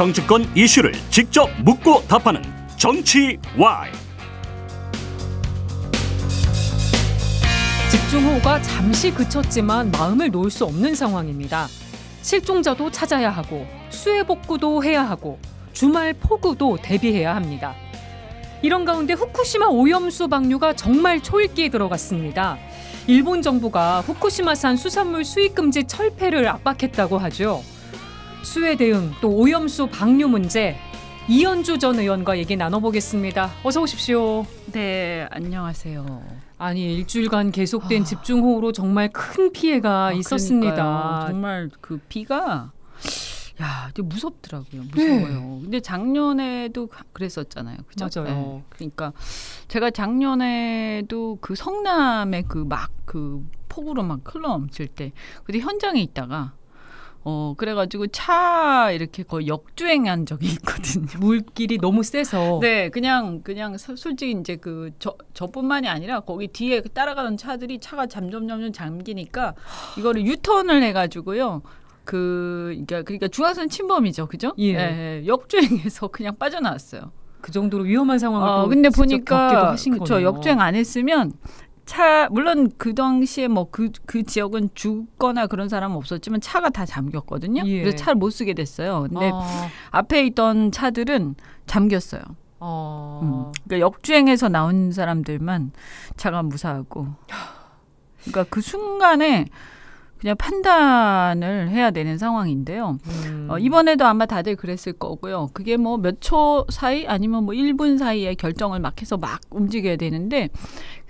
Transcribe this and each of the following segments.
정치권 이슈를 직접 묻고 답하는 정치 와이. 집중호우가 잠시 그쳤지만 마음을 놓을 수 없는 상황입니다. 실종자도 찾아야 하고 수해 복구도 해야 하고 주말 폭우도 대비해야 합니다. 이런 가운데 후쿠시마 오염수 방류가 정말 초읽기에 들어갔습니다. 일본 정부가 후쿠시마산 수산물 수입 금지 철폐를 압박했다고 하죠. 수해 대응, 또 오염수 방류 문제 이현주 전 의원과 얘기 나눠보겠습니다. 어서 오십시오. 네, 안녕하세요. 아니 일주일간 계속된 아... 집중호우로 정말 큰 피해가 아, 있었습니다. 그러니까요. 정말 그 비가 야, 되게 무섭더라고요. 네. 무서워요. 네. 근데 작년에도 그랬었잖아요. 그죠? 맞아요. 네. 그러니까 제가 작년에도 그 성남에 그 막그 그 폭우로 막 흘러넘칠 때 그때 현장에 있다가 어 그래가지고 차 이렇게 거의 역주행한 적이 있거든요. 물길이 너무 세서. 네, 그냥 그냥 솔직히 이제 그 저 저뿐만이 아니라 거기 뒤에 그 따라가는 차들이 차가 잠점 점점 잠기니까 이거를 유턴을 해가지고요. 그 그러니까, 그러니까 중앙선 침범이죠, 그죠? 예. 예, 예. 역주행해서 그냥 빠져나왔어요. 그 정도로 위험한 상황을 어, 근데 보니까 그쵸 거네요. 역주행 안 했으면 차 물론 그 당시에 뭐그그 그 지역은 죽거나 그런 사람은 없었지만 차가 다 잠겼거든요. 예. 그래서 차를 못 쓰게 됐어요. 근데 어. 앞에 있던 차들은 잠겼어요. 어. 음. 그러니까 역주행해서 나온 사람들만 차가 무사하고. 그러니까 그 순간에 그냥 판단을 해야 되는 상황인데요. 음. 어, 이번에도 아마 다들 그랬을 거고요. 그게 뭐 몇 초 사이 아니면 뭐 1분 사이에 결정을 막 해서 막 움직여야 되는데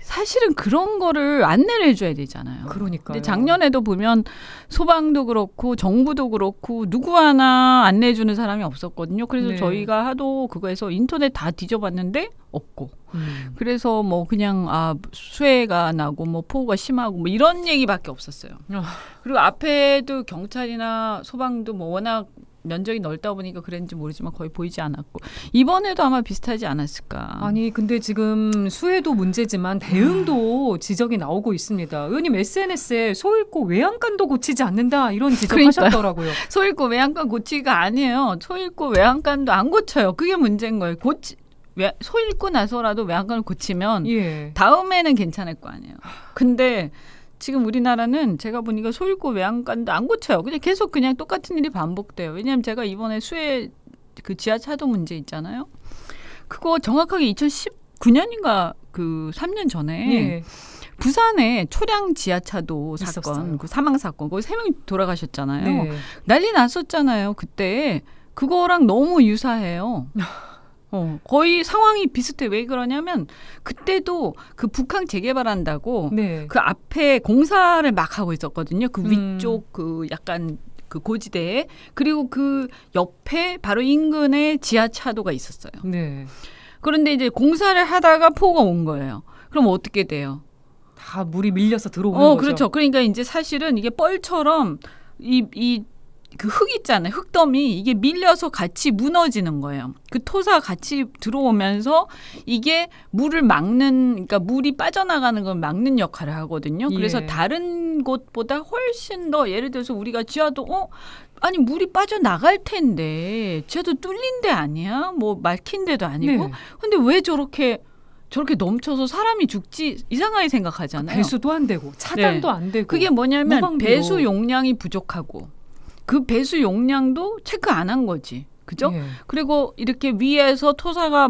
사실은 그런 거를 안내를 해줘야 되잖아요. 그러니까. 데 작년에도 보면 소방도 그렇고 정부도 그렇고 누구 하나 안내해주는 사람이 없었거든요. 그래서 네. 저희가 하도 그거에서 인터넷 다 뒤져봤는데 없고. 음. 그래서 뭐 그냥 아 수해가 나고 뭐 폭우가 심하고 뭐 이런 얘기밖에 없었어요. 아. 그리고 앞에도 경찰이나 소방도 뭐 워낙 면적이 넓다 보니까 그랬는지 모르지만 거의 보이지 않았고 이번에도 아마 비슷하지 않았을까. 아니 근데 지금 수혜도 문제지만 대응도 지적이 나오고 있습니다. 의원님 SNS에 소일고 외양간도 고치지 않는다 이런 지적하셨더라고요. 소일고 외양간 고치기가 아니에요. 소일고 외양간도 안 고쳐요. 그게 문제인 거예요. 고치 소일고 나서라도 외양간을 고치면 예. 다음에는 괜찮을 거 아니에요. 근데 지금 우리나라는 제가 보니까 소일고 외양간도 안 고쳐요. 그냥 계속 그냥 똑같은 일이 반복돼요. 왜냐하면 제가 이번에 수해 그 지하 차도 문제 있잖아요. 그거 정확하게 2019년인가 그 3년 전에 예. 부산에 초량 지하차도 있었어요. 사건, 그 사망 사건, 거기 세 명이 돌아가셨잖아요. 네. 난리 났었잖아요. 그때 그거랑 너무 유사해요. 어, 거의 상황이 비슷해. 왜 그러냐면 그때도 그 북항 재개발한다고 네. 그 앞에 공사를 막 하고 있었거든요. 그 음. 위쪽 음. 그 약간 그 고지대에 그리고 그 옆에 바로 인근에 지하차도가 있었어요. 네. 그런데 이제 공사를 하다가 포가 온 거예요. 그럼 어떻게 돼요? 다 물이 밀려서 들어오는 어, 거죠. 그렇죠. 그러니까 이제 사실은 이게 뻘처럼 이, 이 그흙 있잖아요. 흙더미 이게 밀려서 같이 무너지는 거예요. 그 토사 같이 들어오면서 이게 물을 막는 그러니까 물이 빠져나가는 걸 막는 역할을 하거든요. 그래서 예. 다른 곳보다 훨씬 더 예를 들어서 우리가 지하도 어 아니 물이 빠져나갈 텐데 쟤도 뚫린 데 아니야? 뭐 막힌 데도 아니고. 네. 근데 왜 저렇게 저렇게 넘쳐서 사람이 죽지 이상하게 생각하잖아요. 배수도 안 되고 차단도 네. 안 되고. 그게 뭐냐면 무방비로. 배수 용량이 부족하고 그 배수 용량도 체크 안 한 거지. 그죠? 예. 그리고 이렇게 위에서 토사가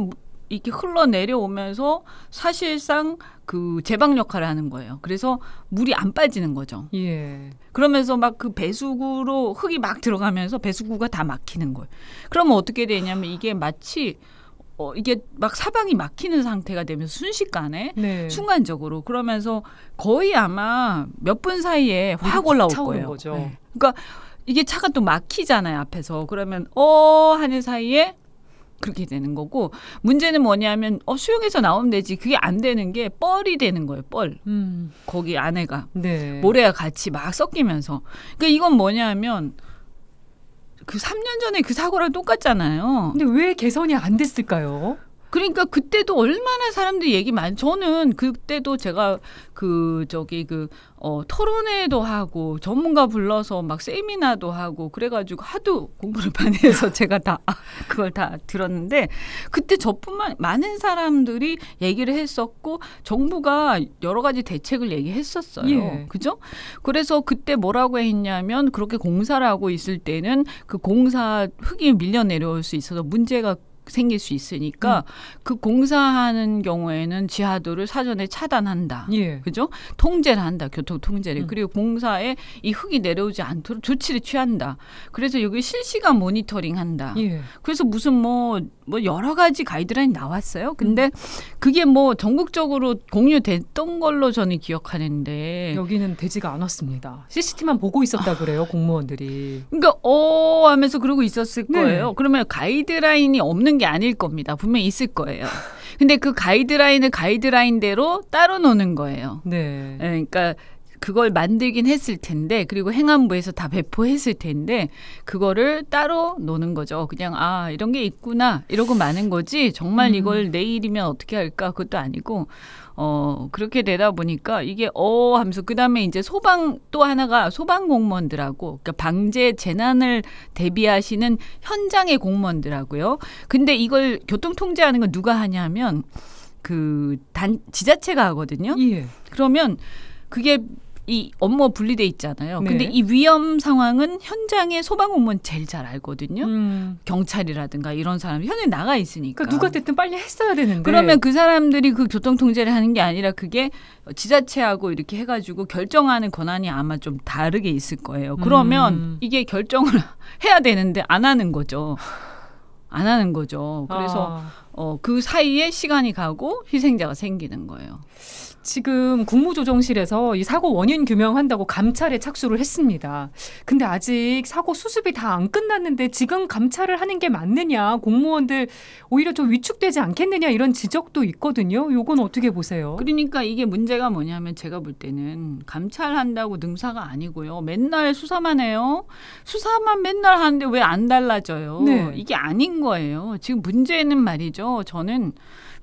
이렇게 흘러 내려오면서 사실상 그 제방 역할을 하는 거예요. 그래서 물이 안 빠지는 거죠. 예. 그러면서 막 그 배수구로 흙이 막 들어가면서 배수구가 다 막히는 거예요. 그러면 어떻게 되냐면 이게 마치 어, 이게 막 사방이 막히는 상태가 되면 서 순식간에 네. 순간적으로 그러면서 거의 아마 몇 분 사이에 확 올라올 거예요. 네. 그러니까 이게 차가 또 막히잖아요 앞에서 그러면 어 하는 사이에 그렇게 되는 거고 문제는 뭐냐면 어수용해서 나오면 되지 그게 안 되는 게 뻘이 되는 거예요 뻘 음. 거기 안에가 네. 모래가 같이 막 섞이면서 그러니까 이건 뭐냐면 그 3년 전에 그 사고랑 똑같잖아요. 근데 왜 개선이 안 됐을까요? 그러니까 그때도 얼마나 사람들이 얘기 많. 저는 그때도 제가 그 저기 그 어, 토론회도 하고 전문가 불러서 막 세미나도 하고 그래가지고 하도 공부를 많이 해서 제가 다 아, 그걸 다 들었는데 그때 저뿐만 많은 사람들이 얘기를 했었고 정부가 여러 가지 대책을 얘기했었어요. 예. 그죠? 그래서 그때 뭐라고 했냐면 그렇게 공사를 하고 있을 때는 그 공사 흙이 밀려 내려올 수 있어서 문제가 생길 수 있으니까 음. 그 공사하는 경우에는 지하도를 사전에 차단한다. 예. 그죠? 통제를 한다. 교통 통제를. 음. 그리고 공사에 이 흙이 내려오지 않도록 조치를 취한다. 그래서 여기 실시간 모니터링 한다. 예. 그래서 무슨 뭐뭐 여러 가지 가이드라인 나왔어요. 음. 근데 그게 뭐 전국적으로 공유됐던 걸로 저는 기억하는데 여기는 되지가 않았습니다. CCT만 보고 있었다 그래요 공무원들이. 그러니까 어 하면서 그러고 있었을 네. 거예요. 그러면 가이드라인이 없는 게 아닐 겁니다. 분명히 있을 거예요. 근데 그 가이드라인을 가이드라인대로 따로 노는 거예요. 네. 예, 그러니까 그걸 만들긴 했을 텐데 그리고 행안부에서 다 배포했을 텐데 그거를 따로 노는 거죠. 그냥 아 이런 게 있구나 이러고 마는 거지 정말 이걸 음. 내일이면 어떻게 할까 그것도 아니고 어 그렇게 되다 보니까 이게 어 하면서 그다음에 이제 소방 또 하나가 소방 공무원들하고 그러니까 방재 재난을 대비하시는 현장의 공무원들하고요. 근데 이걸 교통 통제하는 건 누가 하냐면 그 단 지자체가 하거든요. 예. 그러면 그게 이 업무 분리돼 있잖아요. 네. 근데 이 위험 상황은 현장의 소방공무원 제일 잘 알거든요. 음. 경찰이라든가 이런 사람 현에 나가 있으니까. 그러니까 누가 됐든 빨리 했어야 되는데. 그러면 그 사람들이 그 교통 통제를 하는 게 아니라 그게 지자체하고 이렇게 해가지고 결정하는 권한이 아마 좀 다르게 있을 거예요. 그러면 음. 이게 결정을 해야 되는데 안 하는 거죠. 안 하는 거죠. 그래서 아. 어, 그 사이에 시간이 가고 희생자가 생기는 거예요. 지금 국무조정실에서 이 사고 원인 규명한다고 감찰에 착수를 했습니다. 근데 아직 사고 수습이 다 안 끝났는데 지금 감찰을 하는 게 맞느냐, 공무원들 오히려 좀 위축되지 않겠느냐 이런 지적도 있거든요. 요건 어떻게 보세요? 그러니까 이게 문제가 뭐냐면 제가 볼 때는 감찰한다고 능사가 아니고요. 맨날 수사만 해요. 수사만 맨날 하는데 왜 안 달라져요? 네. 이게 아닌 거예요. 지금 문제는 말이죠. 저는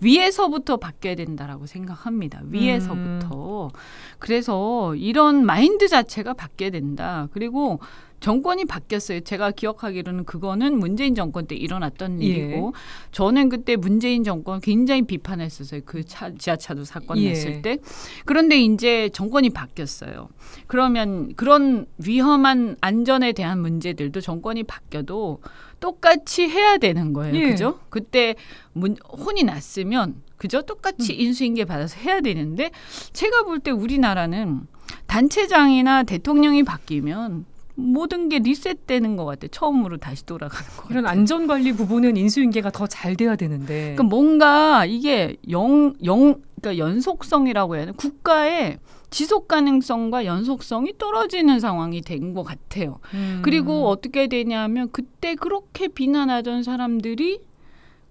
위에서부터 바뀌어야 된다라고 생각합니다. 위에 위에서부터 그래서 이런 마인드 자체가 바뀌게 된다. 그리고 정권이 바뀌었어요. 제가 기억하기로는 그거는 문재인 정권 때 일어났던 예. 일이고 저는 그때 문재인 정권 굉장히 비판했었어요. 그 차, 지하차도 사건 예. 냈을 때. 그런데 이제 정권이 바뀌었어요. 그러면 그런 위험한 안전에 대한 문제들도 정권이 바뀌어도 똑같이 해야 되는 거예요. 예. 그죠? 그때 문, 혼이 났으면 그죠? 똑같이 음. 인수인계 받아서 해야 되는데 제가 볼 때 우리나라는 단체장이나 대통령이 바뀌면 모든 게 리셋되는 것 같아. 처음으로 다시 돌아가는 거. 이런 안전관리 부분은 인수인계가 더 잘 돼야 되는데. 그러니까 뭔가 이게 영, 영, 그러니까 연속성이라고 해야 되나? 국가의 지속 가능성과 연속성이 떨어지는 상황이 된 것 같아요. 음. 그리고 어떻게 되냐면 그때 그렇게 비난하던 사람들이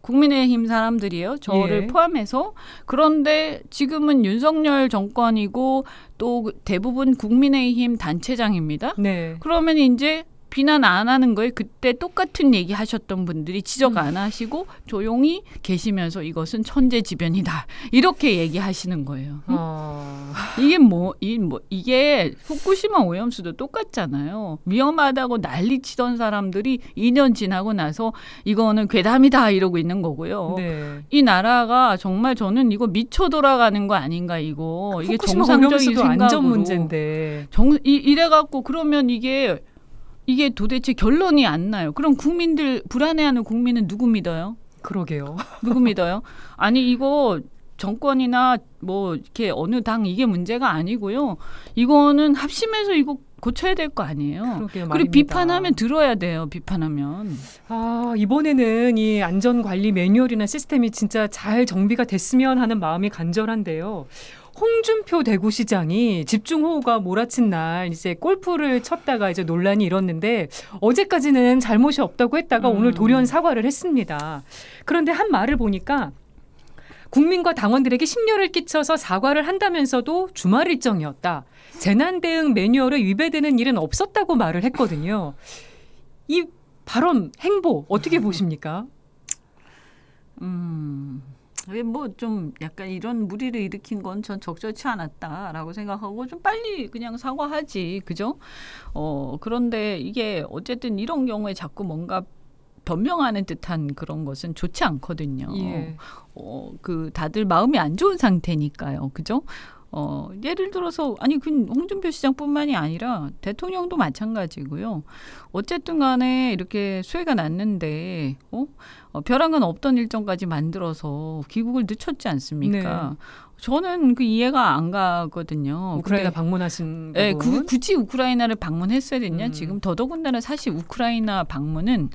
국민의힘 사람들이에요. 저를 예. 포함해서. 그런데 지금은 윤석열 정권이고 또 대부분 국민의힘 단체장입니다. 네. 그러면 이제 비난 안 하는 거에 그때 똑같은 얘기 하셨던 분들이 지적 음. 안 하시고 조용히 계시면서 이것은 천재지변이다 이렇게 얘기하시는 거예요. 응? 어... 이게 뭐, 이, 뭐 이게 후쿠시마 오염수도 똑같잖아요. 위험하다고 난리치던 사람들이 2년 지나고 나서 이거는 괴담이다 이러고 있는 거고요. 네. 이 나라가 정말 저는 이거 미쳐 돌아가는 거 아닌가 이거 이게 정상적인 생각으로 안전 문제인데 정, 이, 이래갖고 그러면 이게 이게 도대체 결론이 안 나요. 그럼 국민들 불안해하는 국민은 누구 믿어요? 그러게요. 누구 믿어요? 아니 이거 정권이나 뭐 이렇게 어느 당 이게 문제가 아니고요. 이거는 합심해서 이거 고쳐야 될 거 아니에요. 그러게요, 그리고 비판하면 들어야 돼요. 비판하면. 아 이번에는 이 안전관리 매뉴얼이나 시스템이 진짜 잘 정비가 됐으면 하는 마음이 간절한데요. 홍준표 대구시장이 집중호우가 몰아친 날 이제 골프를 쳤다가 이제 논란이 일었는데 어제까지는 잘못이 없다고 했다가 음. 오늘 돌연 사과를 했습니다. 그런데 한 말을 보니까 국민과 당원들에게 심려를 끼쳐서 사과를 한다면서도 주말 일정이었다. 재난 대응 매뉴얼에 위배되는 일은 없었다고 말을 했거든요. 이 발언 행보 어떻게 보십니까? 음. 왜 뭐 좀 약간 이런 무리를 일으킨 건 전 적절치 않았다라고 생각하고 좀 빨리 그냥 사과하지 그죠? 어 그런데 이게 어쨌든 이런 경우에 자꾸 뭔가 변명하는 듯한 그런 것은 좋지 않거든요. 예. 어, 그 다들 마음이 안 좋은 상태니까요. 그죠? 어, 예를 들어서 아니 그 홍준표 시장뿐만이 아니라 대통령도 마찬가지고요. 어쨌든 간에 이렇게 수혜가 났는데 어? 어벼랑은 없던 일정까지 만들어서 귀국을 늦췄지 않습니까? 네. 저는 그 이해가 안 가거든요. 우크라이나 방문하신 예, 그, 굳이 우크라이나를 방문했어야 됐냐? 음. 지금 더더군다나 사실 우크라이나 방문은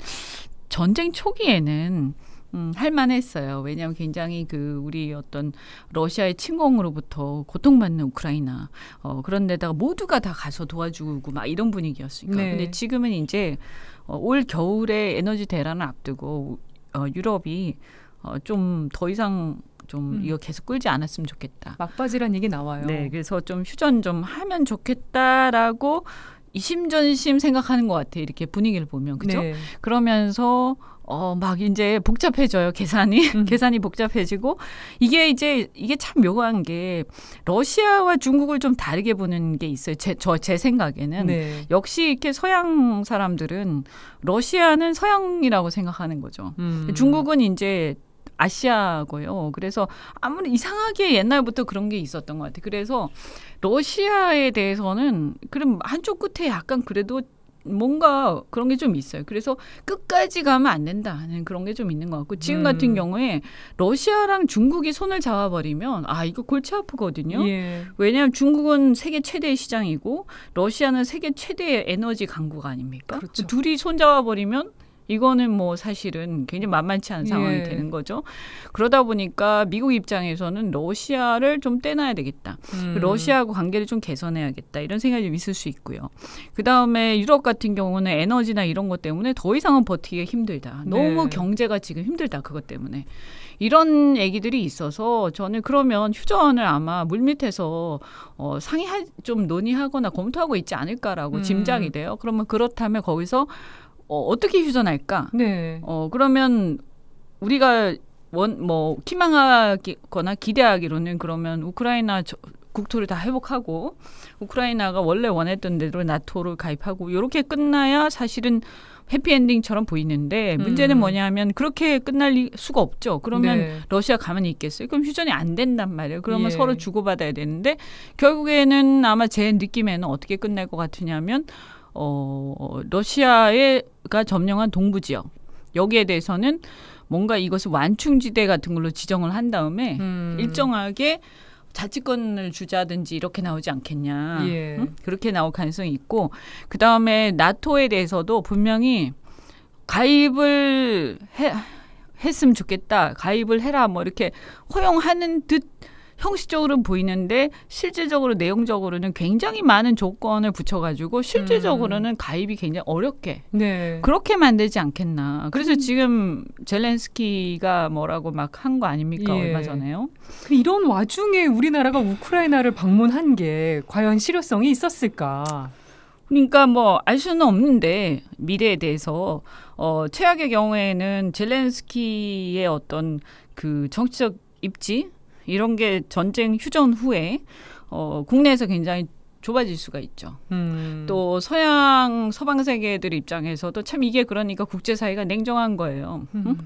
전쟁 초기에는 음, 할 만했어요. 왜냐하면 굉장히 그 우리 어떤 러시아의 침공으로부터 고통받는 우크라이나 어, 그런 데다가 모두가 다 가서 도와주고 막 이런 분위기였으니까. 네. 근데 지금은 이제 어, 올 겨울에 에너지 대란을 앞두고 어, 유럽이 어, 좀 더 이상 좀 음. 이거 계속 끌지 않았으면 좋겠다. 막바지란 얘기 나와요. 네, 그래서 좀 휴전 좀 하면 좋겠다라고 이심전심 생각하는 것 같아. 이렇게 분위기를 보면 그죠? 네. 그러면서 어, 막 이제 복잡해져요, 계산이. 음. 계산이 복잡해지고, 이게 이제, 이게 참 묘한 게, 러시아와 중국을 좀 다르게 보는 게 있어요. 제, 저, 제 생각에는. 네. 역시 이렇게 서양 사람들은 러시아는 서양이라고 생각하는 거죠. 음. 중국은 이제 아시아고요. 그래서 아무리 이상하게 옛날부터 그런 게 있었던 것 같아요. 그래서 러시아에 대해서는, 그럼 한쪽 끝에 약간 그래도 뭔가 그런 게 좀 있어요. 그래서 끝까지 가면 안 된다 는 그런 게 좀 있는 것 같고 지금 음. 같은 경우에 러시아랑 중국이 손을 잡아버리면 아 이거 골치 아프거든요. 예. 왜냐하면 중국은 세계 최대의 시장이고 러시아는 세계 최대의 에너지 강국 아닙니까? 그렇죠. 둘이 손 잡아버리면 이거는 뭐 사실은 굉장히 만만치 않은 상황이 예. 되는 거죠. 그러다 보니까 미국 입장에서는 러시아를 좀 떼놔야 되겠다. 음. 러시아하고 관계를 좀 개선해야겠다. 이런 생각이 좀 있을 수 있고요. 그 다음에 유럽 같은 경우는 에너지나 이런 것 때문에 더 이상은 버티기 가 힘들다. 너무 네. 경제가 지금 힘들다. 그것 때문에. 이런 얘기들이 있어서 저는 그러면 휴전을 아마 물밑에서 어, 상의 좀 논의하거나 검토하고 있지 않을까라고 음. 짐작이 돼요. 그러면 그렇다면 거기서 어, 어떻게 휴전할까? 네. 어, 그러면 우리가 원, 뭐, 희망하거나 기대하기로는 그러면 우크라이나 저, 국토를 다 회복하고 우크라이나가 원래 원했던 대로 나토를 가입하고 이렇게 끝나야 사실은 해피엔딩처럼 보이는데 문제는 음. 뭐냐면 하 그렇게 끝날 수가 없죠. 그러면 네. 러시아 가만히 있겠어요? 그럼 휴전이 안 된단 말이에요. 그러면 예. 서로 주고받아야 되는데 결국에는 아마 제 느낌에는 어떻게 끝날 것 같으냐면 어, 어 러시아가 점령한 동부 지역 여기에 대해서는 뭔가 이것을 완충지대 같은 걸로 지정을 한 다음에 음. 일정하게 자치권을 주자든지 이렇게 나오지 않겠냐 예. 응? 그렇게 나올 가능성이 있고 그 다음에 나토에 대해서도 분명히 가입을 해, 했으면 좋겠다 가입을 해라 뭐 이렇게 허용하는 듯 형식적으로는 보이는데 실질적으로 내용적으로는 굉장히 많은 조건을 붙여가지고 실질적으로는 음. 가입이 굉장히 어렵게 네. 그렇게 만들지 않겠나. 그래서 음. 지금 젤렌스키가 뭐라고 막 한 거 아닙니까 예. 얼마 전에요. 그 이런 와중에 우리나라가 우크라이나를 방문한 게 과연 실효성이 있었을까? 그러니까 뭐 알 수는 없는데 미래에 대해서 어 최악의 경우에는 젤렌스키의 어떤 그 정치적 입지 이런 게 전쟁 휴전 후에 어, 국내에서 굉장히 좁아질 수가 있죠. 음. 또 서양 서방 세계들 입장에서도 참 이게 그러니까 국제 사회가 냉정한 거예요. 음. 응?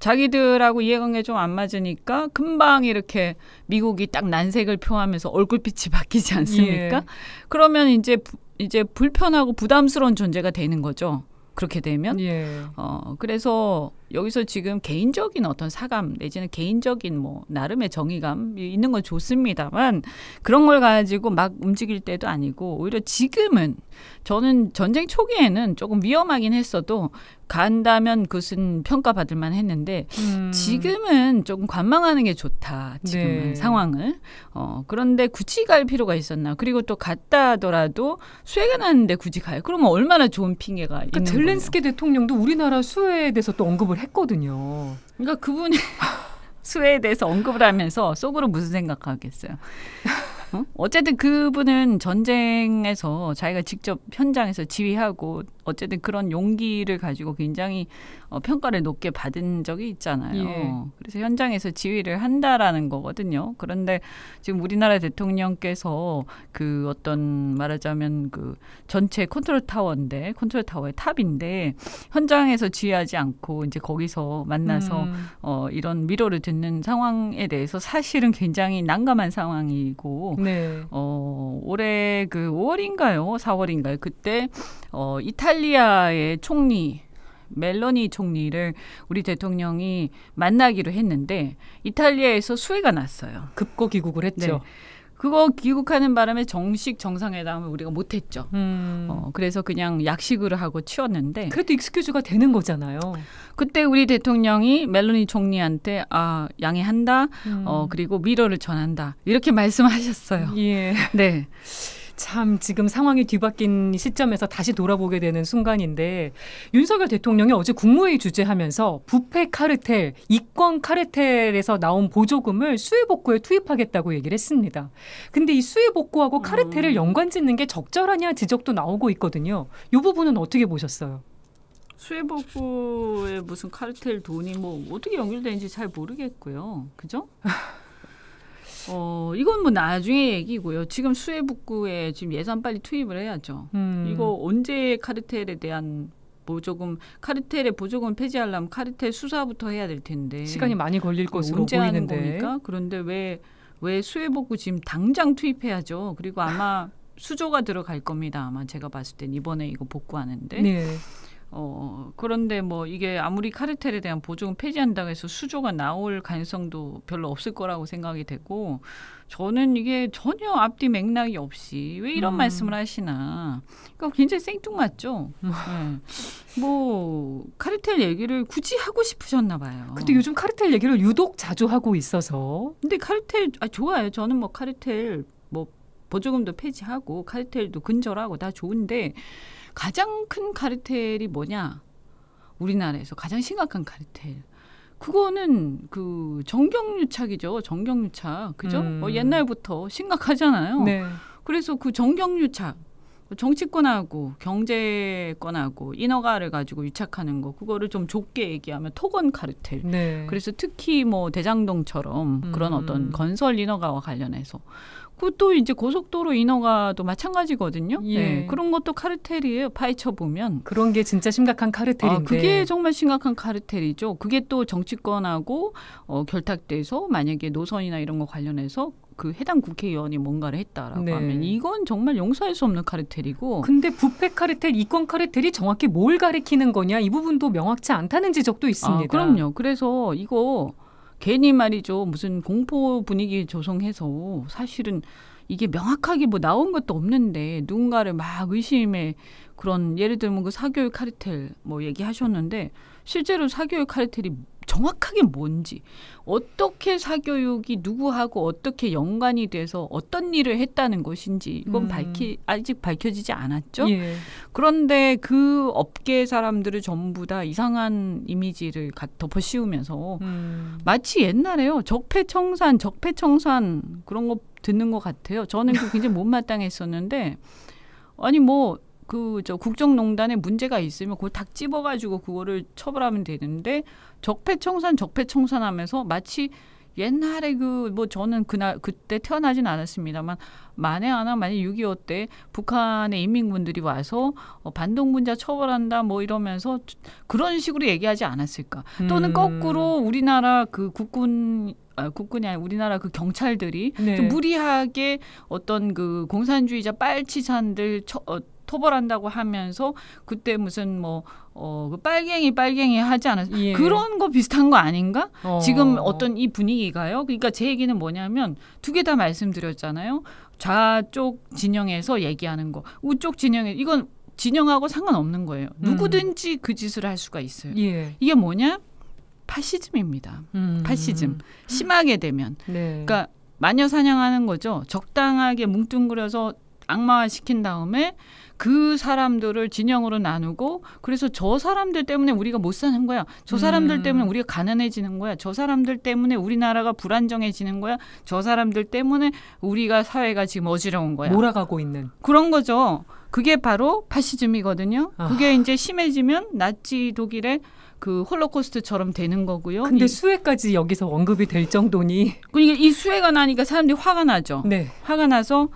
자기들하고 이해관계 좀 안 맞으니까 금방 이렇게 미국이 딱 난색을 표하면서 얼굴빛이 바뀌지 않습니까? 예. 그러면 이제 이제 불편하고 부담스러운 존재가 되는 거죠. 그렇게 되면 예. 어 그래서 여기서 지금 개인적인 어떤 사감 내지는 개인적인 뭐 나름의 정의감 있는 건 좋습니다만 그런 걸 가지고 막 움직일 때도 아니고 오히려 지금은 저는 전쟁 초기에는 조금 위험하긴 했어도 간다면 그것은 평가받을 만 했는데 음. 지금은 조금 관망하는 게 좋다. 지금은 네. 상황을. 어, 그런데 굳이 갈 필요가 있었나. 그리고 또 갔다 하더라도 수혜가 나는데 굳이 가요. 그러면 얼마나 좋은 핑계가 그러니까 있는 젤렌스키 대통령도 우리나라 수혜에 대해서 또 언급을 했거든요. 그러니까 그분이 수혜에 대해서 언급을 하면서 속으로 무슨 생각하겠어요. 어? 어쨌든 그분은 전쟁에서 자기가 직접 현장에서 지휘하고 어쨌든 그런 용기를 가지고 굉장히 어, 평가를 높게 받은 적이 있잖아요. 예. 그래서 현장에서 지휘를 한다라는 거거든요. 그런데 지금 우리나라 대통령께서 그 어떤 말하자면 그 전체 컨트롤 타워인데 컨트롤 타워의 탑인데 현장에서 지휘하지 않고 이제 거기서 만나서 음. 어, 이런 위로를 듣는 상황에 대해서 사실은 굉장히 난감한 상황이고 네. 어, 올해 그 5월인가요, 4월인가요 그때 어, 이탈 이탈리아의 총리 멜로니 총리를 우리 대통령이 만나기로 했는데 이탈리아에서 수혜가 났어요. 급고 귀국을 했죠. 네. 그거 귀국하는 바람에 정식 정상회담을 우리가 못했죠. 음. 어, 그래서 그냥 약식으로 하고 치웠는데. 그래도 익스큐즈가 되는 거잖아요. 그때 우리 대통령이 멜로니 총리한테 아 양해한다. 음. 어 그리고 미러를 전한다. 이렇게 말씀하셨어요. 예. 네. 참 지금 상황이 뒤바뀐 시점에서 다시 돌아보게 되는 순간인데 윤석열 대통령이 어제 국무회의 주재하면서 부패 카르텔, 이권 카르텔에서 나온 보조금을 수혜복구에 투입하겠다고 얘기를 했습니다. 근데 이 수혜복구하고 카르텔을 음. 연관짓는 게 적절하냐 지적도 나오고 있거든요. 이 부분은 어떻게 보셨어요? 수혜복구에 무슨 카르텔 돈이 뭐 어떻게 연결되는지 잘 모르겠고요. 그죠? 어, 이건 뭐 나중에 얘기고요. 지금 수해복구에 지금 예산 빨리 투입을 해야죠. 음. 이거 언제 카르텔에 대한 보조금 뭐 카르텔의 보조금 폐지하려면 카르텔 수사부터 해야 될 텐데 시간이 많이 걸릴 어, 것으로 언제 보이는데 하는 겁니까? 그런데 왜 왜수해복구 지금 당장 투입해야죠. 그리고 아마 수조가 들어갈 겁니다. 아마 제가 봤을 땐 이번에 이거 복구하는데. 네. 어, 그런데 뭐 이게 아무리 카르텔에 대한 보조금 폐지한다고 해서 수조가 나올 가능성도 별로 없을 거라고 생각이 되고 저는 이게 전혀 앞뒤 맥락이 없이 왜 이런 음. 말씀을 하시나. 그러니까 굉장히 생뚱맞죠. 음. 네. 뭐 카르텔 얘기를 굳이 하고 싶으셨나 봐요. 근데 요즘 카르텔 얘기를 유독 자주 하고 있어서. 근데 카르텔 아 좋아요. 저는 뭐 카르텔 뭐 보조금도 폐지하고 카르텔도 근절하고 다 좋은데 가장 큰 카르텔이 뭐냐? 우리나라에서 가장 심각한 카르텔. 그거는 그 정경유착이죠. 정경유착. 그죠? 뭐 음. 어, 옛날부터 심각하잖아요. 네. 그래서 그 정경유착 정치권하고 경제권하고 인허가를 가지고 유착하는 거 그거를 좀 좁게 얘기하면 토건 카르텔. 네. 그래서 특히 뭐 대장동처럼 음. 그런 어떤 건설 인허가와 관련해서 그것도 이제 고속도로 인허가도 마찬가지거든요. 예. 네. 그런 것도 카르텔이에요. 파헤쳐 보면 그런 게 진짜 심각한 카르텔인데 아, 그게 정말 심각한 카르텔이죠. 그게 또 정치권하고 어, 결탁돼서 만약에 노선이나 이런 거 관련해서 그 해당 국회의원이 뭔가를 했다라고 네. 하면 이건 정말 용서할 수 없는 카르텔이고 근데 부패 카르텔, 이권 카르텔이 정확히 뭘 가리키는 거냐 이 부분도 명확치 않다는 지적도 아, 있습니다. 아, 그럼요. 그래서 이거 괜히 말이죠. 무슨 공포 분위기 조성해서 사실은 이게 명확하게 뭐 나온 것도 없는데 누군가를 막 의심해 그런 예를 들면 그 사교육 카르텔 뭐 얘기하셨는데 실제로 사교육 카르텔이 정확하게 뭔지 어떻게 사교육이 누구하고 어떻게 연관이 돼서 어떤 일을 했다는 것인지 이건 음. 밝히 아직 밝혀지지 않았죠. 예. 그런데 그 업계 사람들을 전부 다 이상한 이미지를 덮어씌우면서 음. 마치 옛날에요 적폐청산 적폐청산 그런 거 듣는 것 같아요. 저는 그 굉장히 못마땅했었는데 아니 뭐 그저 국정농단에 문제가 있으면 그걸 딱 집어가지고 그거를 처벌하면 되는데 적폐청산 적폐청산하면서 마치 옛날에 그 뭐 저는 그날 그때 태어나진 않았습니다만 만에 하나 만약 6.25 때 북한의 인민군들이 와서 어, 반동분자 처벌한다 뭐 이러면서 그런 식으로 얘기하지 않았을까 또는 음. 거꾸로 우리나라 그 국군 아, 국군이 아니 우리나라 그 경찰들이 네. 무리하게 어떤 그 공산주의자 빨치산들 처, 어, 토벌한다고 하면서 그때 무슨 뭐 어, 그 빨갱이 빨갱이 하지 않았 예. 그런 거 비슷한 거 아닌가? 어. 지금 어떤 이 분위기가요. 그러니까 제 얘기는 뭐냐면 두 개 다 말씀드렸잖아요. 좌쪽 진영에서 얘기하는 거, 우쪽 진영에 이건 진영하고 상관없는 거예요. 음. 누구든지 음. 그 짓을 할 수가 있어요. 예. 이게 뭐냐? 파시즘입니다. 음. 파시즘. 심하게 되면. 네. 그러니까 마녀 사냥하는 거죠. 적당하게 뭉뚱그려서 악마화 시킨 다음에 그 사람들을 진영으로 나누고 그래서 저 사람들 때문에 우리가 못 사는 거야. 저 사람들 음. 때문에 우리가 가난해지는 거야. 저 사람들 때문에 우리나라가 불안정해지는 거야. 저 사람들 때문에 우리가 사회가 지금 어지러운 거야. 몰아가고 있는 그런 거죠. 그게 바로 파시즘이거든요. 아. 그게 이제 심해지면 나치 독일의 그 홀로코스트처럼 되는 거고요. 근데 이, 수혜까지 여기서 언급이 될 정도니 그러니까 이 수혜가 나니까 사람들이 화가 나죠. 네. 화가 나서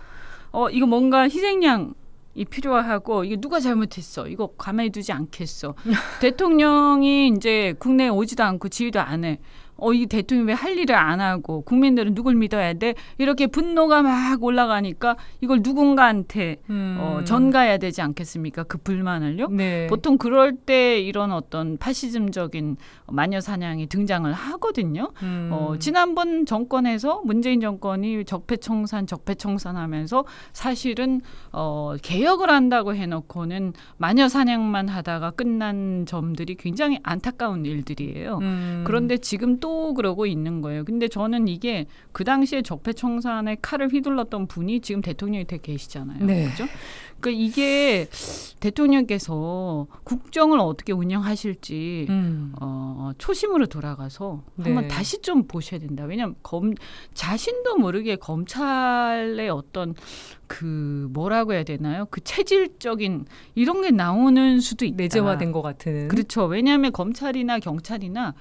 어 이거 뭔가 희생양 이 필요하고 이게 누가 잘못했어 이거 가만히 두지 않겠어 대통령이 이제 국내에 오지도 않고 지휘도 안해 어, 이 대통령이 왜 할 일을 안 하고 국민들은 누굴 믿어야 돼? 이렇게 분노가 막 올라가니까 이걸 누군가한테 어, 음. 어, 전가해야 되지 않겠습니까? 그 불만을요. 네. 보통 그럴 때 이런 어떤 파시즘적인 마녀 사냥이 등장을 하거든요. 음. 어, 지난번 정권에서 문재인 정권이 적폐청산 적폐청산하면서 사실은 어, 개혁을 한다고 해놓고는 마녀 사냥만 하다가 끝난 점들이 굉장히 안타까운 일들이에요. 음. 그런데 지금 또또 그러고 있는 거예요. 근데 저는 이게 그 당시에 적폐청산에 칼을 휘둘렀던 분이 지금 대통령이 돼 계시잖아요. 네. 그죠? 그러니까 이게 대통령께서 국정을 어떻게 운영하실지 음. 어, 초심으로 돌아가서 한번 네. 다시 좀 보셔야 된다. 왜냐하면 검, 자신도 모르게 검찰의 어떤 그 뭐라고 해야 되나요? 그 체질적인 이런 게 나오는 수도 있다. 내재화된 것 같은. 그렇죠. 왜냐하면 검찰이나 경찰이나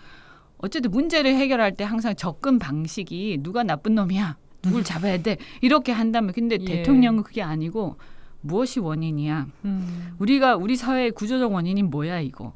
어쨌든 문제를 해결할 때 항상 접근 방식이 누가 나쁜 놈이야 누굴 음. 잡아야 돼 이렇게 한다면 근데 예. 대통령은 그게 아니고 무엇이 원인이야 음. 우리가 우리 사회의 구조적 원인이 뭐야 이거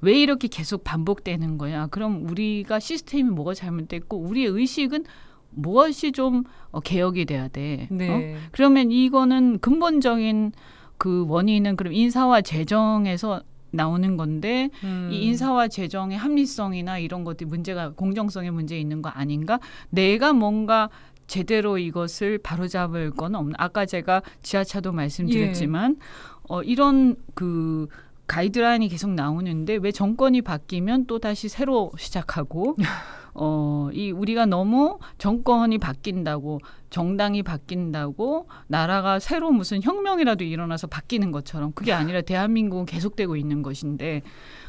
왜 이렇게 계속 반복되는 거야 그럼 우리가 시스템이 뭐가 잘못됐고 우리의 의식은 무엇이 좀 어, 개혁이 돼야 돼 네. 어? 그러면 이거는 근본적인 그 원인은 그럼 인사와 재정에서 나오는 건데 음. 이 인사와 재정의 합리성이나 이런 것들이 문제가 공정성의 문제 있는 거 아닌가? 내가 뭔가 제대로 이것을 바로잡을 건 없는. 아까 제가 지하차도 말씀드렸지만 예. 어, 이런 그 가이드라인이 계속 나오는데 왜 정권이 바뀌면 또 다시 새로 시작하고 어, 이 우리가 너무 정권이 바뀐다고 정당이 바뀐다고 나라가 새로 무슨 혁명이라도 일어나서 바뀌는 것처럼 그게 아니라 대한민국은 계속되고 있는 것인데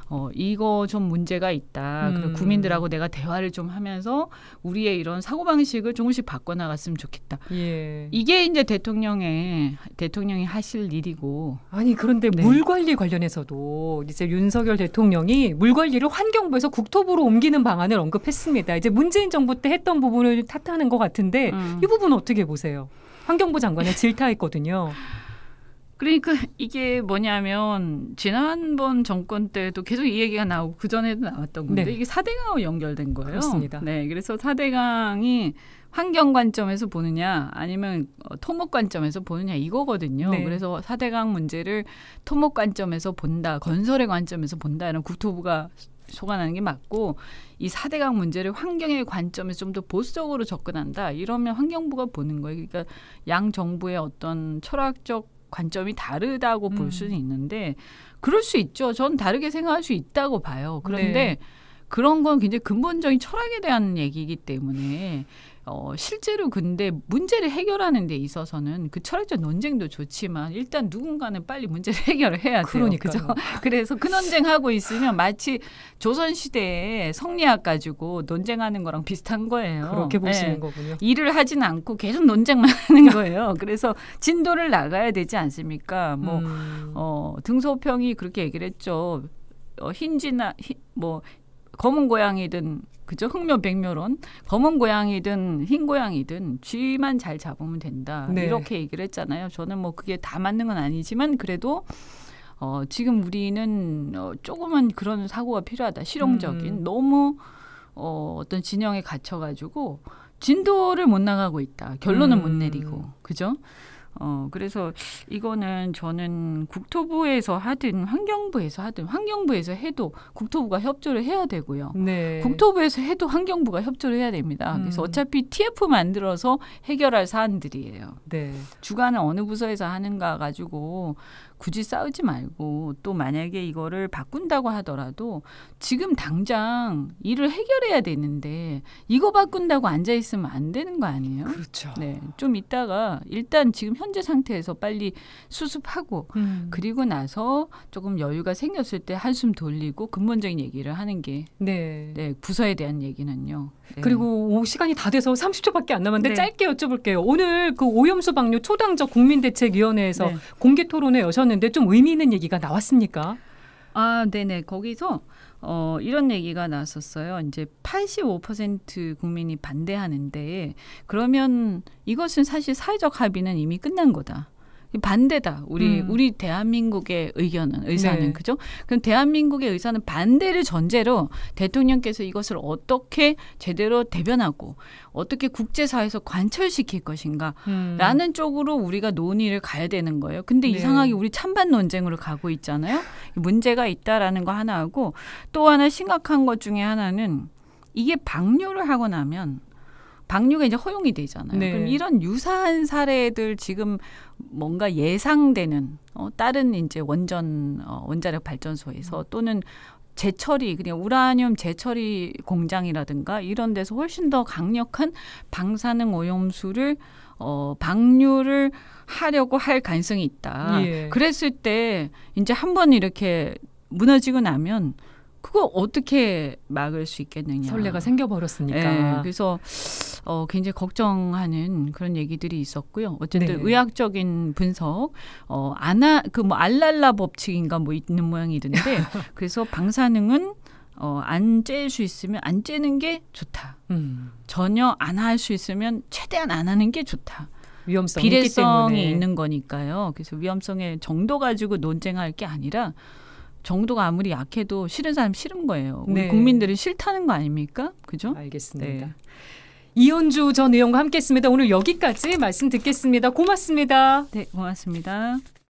어, 이거 좀 문제가 있다. 음. 그리고 국민들하고 내가 대화를 좀 하면서 우리의 이런 사고방식을 조금씩 바꿔나갔으면 좋겠다. 예. 이게 이제 대통령의, 대통령이 하실 일이고. 아니, 그런데 네. 물 관리 관련해서도 이제 윤석열 대통령이 물 관리를 환경부에서 국토부로 옮기는 방안을 언급했습니다. 이제 문재인 정부 때 했던 부분을 탓하는 것 같은데 음. 이 부분 어떻게 보세요? 환경부 장관의 질타했거든요. 그러니까 이게 뭐냐면 지난번 정권 때도 계속 이 얘기가 나오고 그 전에도 나왔던 건데 네. 이게 사대강하고 연결된 거예요. 그렇습니다. 네, 그래서 사대강이 환경 관점에서 보느냐 아니면 어, 토목 관점에서 보느냐 이거거든요. 네. 그래서 사대강 문제를 토목 관점에서 본다, 건설의 관점에서 본다 이런 국토부가 소관하는 게 맞고 이사대강 문제를 환경의 관점에서 좀 더 보수적으로 접근한다. 이러면 환경부가 보는 거예요. 그러니까 양 정부의 어떤 철학적 관점이 다르다고 볼 음. 수는 있는데 그럴 수 있죠. 전 다르게 생각할 수 있다고 봐요. 그런데 네. 그런 건 굉장히 근본적인 철학에 대한 얘기이기 때문에 어, 실제로 근데 문제를 해결하는 데 있어서는 그 철학적 논쟁도 좋지만 일단 누군가는 빨리 문제를 해결을 해야 돼요. 그러니까요. 그죠? 그래서 그 논쟁하고 있으면 마치 조선 시대에 성리학 가지고 논쟁하는 거랑 비슷한 거예요. 그렇게 보시는 네. 거군요. 일을 하진 않고 계속 논쟁만 하는 거예요. 그래서 진도를 나가야 되지 않습니까? 뭐 음. 어, 등소평이 그렇게 얘기를 했죠. 어, 힌지나 히, 뭐 검은 고양이든 그죠 흑묘 백묘론 검은 고양이든 흰 고양이든 쥐만 잘 잡으면 된다 네. 이렇게 얘기를 했잖아요. 저는 뭐 그게 다 맞는 건 아니지만 그래도 어, 지금 우리는 어, 조금은 그런 사고가 필요하다. 실용적인 음. 너무 어, 어떤 진영에 갇혀가지고 진도를 못 나가고 있다. 결론은 음. 못 내리고 음. 그죠? 어, 그래서 이거는 저는 국토부에서 하든 환경부에서 하든 환경부에서 해도 국토부가 협조를 해야 되고요. 네. 국토부에서 해도 환경부가 협조를 해야 됩니다. 음. 그래서 어차피 TF 만들어서 해결할 사안들이에요. 네. 주관을 어느 부서에서 하는가 가지고 굳이 싸우지 말고 또 만약에 이거를 바꾼다고 하더라도 지금 당장 일을 해결해야 되는데 이거 바꾼다고 앉아 있으면 안 되는 거 아니에요? 그렇죠. 네, 좀 있다가 일단 지금 현재 상태에서 빨리 수습하고 음. 그리고 나서 조금 여유가 생겼을 때 한숨 돌리고 근본적인 얘기를 하는 게 네. 네, 부서에 대한 얘기는요. 음. 그리고 오, 시간이 다 돼서 30초밖에 안 남았는데 네. 짧게 여쭤볼게요. 오늘 그 오염수 방류 초당적 국민대책위원회에서 네. 공개 토론회 여셨는데 좀 의미 있는 얘기가 나왔습니까? 아, 네네. 거기서 어, 이런 얘기가 나왔었어요. 이제 85% 국민이 반대하는데 그러면 이것은 사실 사회적 합의는 이미 끝난 거다. 반대다. 우리 음. 우리 대한민국의 의견은 의사는 네. 그죠? 그럼 대한민국의 의사는 반대를 전제로 대통령께서 이것을 어떻게 제대로 대변하고 어떻게 국제사에서 회 관철시킬 것인가라는 음. 쪽으로 우리가 논의를 가야 되는 거예요. 근데 네. 이상하게 우리 찬반 논쟁으로 가고 있잖아요. 문제가 있다라는 거 하나하고 또 하나 심각한 것 중에 하나는 이게 방뇨를 하고 나면 방류가 이제 허용이 되잖아요. 네. 그럼 이런 유사한 사례들 지금 뭔가 예상되는 어, 다른 이제 원전 어, 원자력 발전소에서 음. 또는 재처리 그냥 우라늄 재처리 공장이라든가 이런 데서 훨씬 더 강력한 방사능 오염수를 어 방류를 하려고 할 가능성이 있다. 예. 그랬을 때 이제 한 번 이렇게 무너지고 나면 그거 어떻게 막을 수 있겠느냐. 설레가 생겨버렸으니까. 네, 그래서 어, 굉장히 걱정하는 그런 얘기들이 있었고요. 어쨌든 네. 의학적인 분석, 어, 아나, 그 뭐 알랄라 법칙인가 뭐 있는 모양이던데 그래서 방사능은 어, 안쬐수 있으면 안 쬐는 게 좋다. 음. 전혀 안 할 수 있으면 최대한 안 하는 게 좋다. 위험성이 비례성이 있는 거니까요. 그래서 위험성의 정도 가지고 논쟁할 게 아니라 정도가 아무리 약해도 싫은 사람 싫은 거예요. 우리 네. 국민들이 싫다는 거 아닙니까? 그죠? 알겠습니다. 네. 이현주 전 의원과 함께했습니다. 오늘 여기까지 말씀 듣겠습니다. 고맙습니다. 네, 고맙습니다.